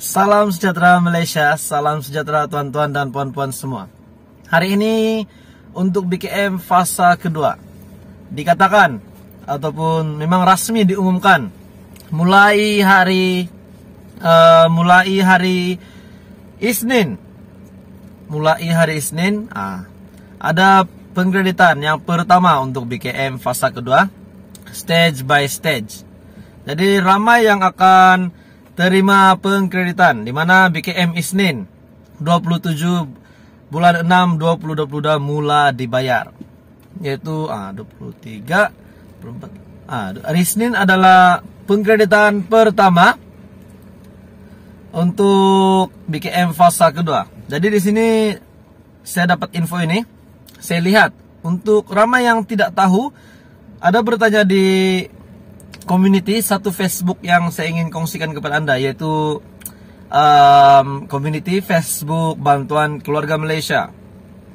Salam sejahtera Malaysia, salam sejahtera tuan-tuan dan puan-puan semua. Hari ini untuk BKM fasa kedua dikatakan ataupun memang rasmi diumumkan mulai hari uh, mulai hari Isnin. Mulai hari Isnin, ah, ada pengkreditan yang pertama untuk BKM fasa kedua stage by stage. Jadi ramai yang akan terima pengkreditan di mana BKM Isnin 27 bulan 6 2022 mula dibayar yaitu ah, 23 24 ah, Isnin adalah pengkreditan pertama untuk BKM fase kedua jadi di sini saya dapat info ini saya lihat untuk ramai yang tidak tahu ada bertanya di community satu Facebook yang saya ingin kongsikan kepada Anda yaitu um, community Facebook bantuan keluarga Malaysia.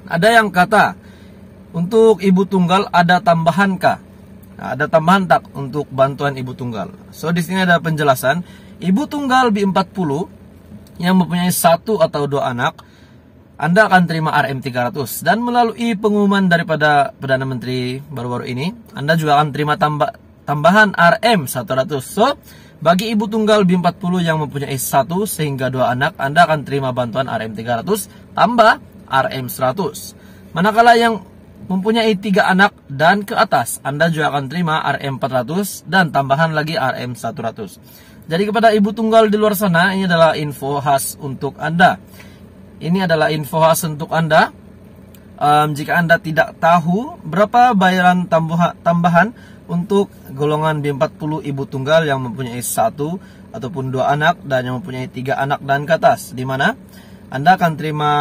Ada yang kata untuk ibu tunggal ada tambahan kah? Nah, ada tambahan tak untuk bantuan ibu tunggal? So di sini ada penjelasan ibu tunggal B40 yang mempunyai satu atau dua anak anda akan terima RM300 dan melalui pengumuman daripada Perdana Menteri baru-baru ini, Anda juga akan terima tambah tambahan RM100. So, bagi ibu tunggal B40 yang mempunyai satu sehingga dua anak, Anda akan terima bantuan RM300 tambah RM100. Manakala yang mempunyai tiga anak dan ke atas, Anda juga akan terima RM400 dan tambahan lagi RM100. Jadi kepada ibu tunggal di luar sana, ini adalah info khas untuk Anda. Ini adalah info khas untuk Anda. Um, jika Anda tidak tahu berapa bayaran tambahan untuk golongan B40 ibu tunggal yang mempunyai satu ataupun dua anak dan yang mempunyai tiga anak dan ke atas di mana Anda akan terima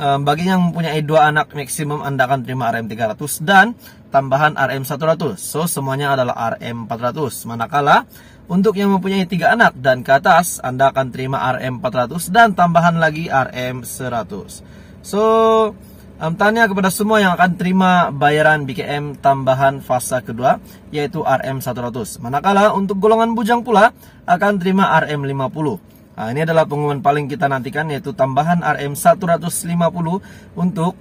eh, bagi yang mempunyai dua anak maksimum Anda akan terima RM 300 dan tambahan RM 100 so semuanya adalah RM 400 manakala untuk yang mempunyai tiga anak dan ke atas Anda akan terima RM 400 dan tambahan lagi RM 100 so Um, tanya kepada semua yang akan terima bayaran BKM tambahan fase kedua yaitu RM100. Manakala untuk golongan bujang pula akan terima RM50. Nah, ini adalah pengumuman paling kita nantikan yaitu tambahan RM150 untuk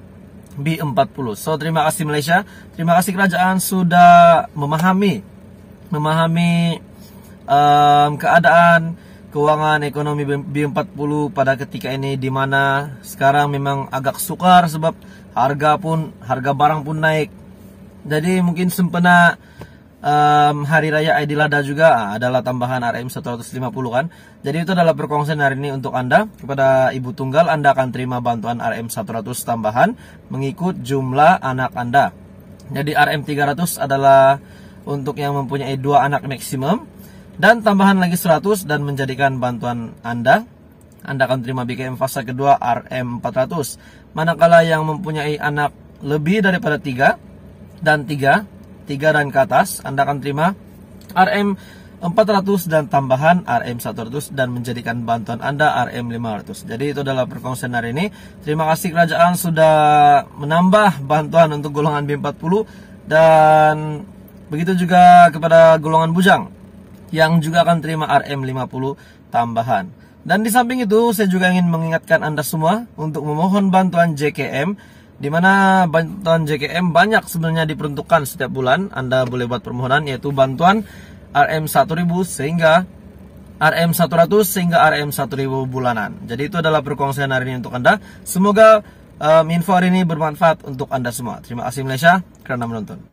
B40. So terima kasih Malaysia, terima kasih kerajaan sudah memahami memahami um, keadaan keuangan ekonomi B40 pada ketika ini di mana sekarang memang agak sukar sebab harga pun harga barang pun naik. Jadi mungkin sempena um, hari raya Idul Adha juga ah, adalah tambahan RM 150 kan. Jadi itu adalah perkongsian hari ini untuk Anda kepada ibu tunggal Anda akan terima bantuan RM 100 tambahan mengikut jumlah anak Anda. Jadi RM 300 adalah untuk yang mempunyai dua anak maksimum dan tambahan lagi 100 dan menjadikan bantuan Anda. Anda akan terima BKM fase kedua RM400. Manakala yang mempunyai anak lebih daripada 3 dan 3, 3 dan ke atas, Anda akan terima RM400 dan tambahan RM100 dan menjadikan bantuan Anda RM500. Jadi itu adalah perkongsian hari ini. Terima kasih kerajaan sudah menambah bantuan untuk golongan B40 dan begitu juga kepada golongan bujang yang juga akan terima RM50 tambahan. Dan di samping itu, saya juga ingin mengingatkan Anda semua untuk memohon bantuan JKM di mana bantuan JKM banyak sebenarnya diperuntukkan setiap bulan. Anda boleh buat permohonan yaitu bantuan RM1000 sehingga RM100 sehingga RM1000 bulanan. Jadi itu adalah perkongsian hari ini untuk Anda. Semoga um, info hari ini bermanfaat untuk Anda semua. Terima kasih Malaysia karena menonton.